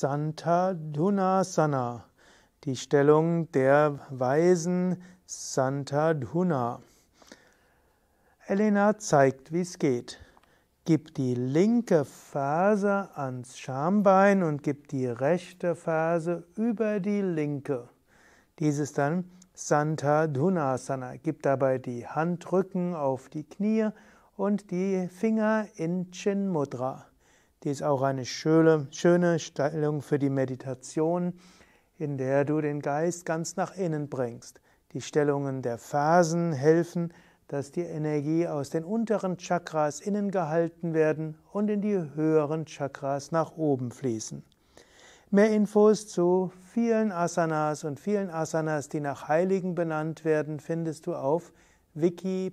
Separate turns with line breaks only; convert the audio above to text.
Santa Dunasana, die Stellung der Weisen Santa Duna. Elena zeigt, wie es geht. Gib die linke Ferse ans Schambein und gib die rechte Ferse über die linke. Dies ist dann Santa Dunasana. Gib dabei die Handrücken auf die Knie und die Finger in Chin Mudra. Die ist auch eine schöne, schöne Stellung für die Meditation, in der du den Geist ganz nach innen bringst. Die Stellungen der Phasen helfen, dass die Energie aus den unteren Chakras innen gehalten werden und in die höheren Chakras nach oben fließen. Mehr Infos zu vielen Asanas und vielen Asanas, die nach Heiligen benannt werden, findest du auf wiki.yoga-vidya.de.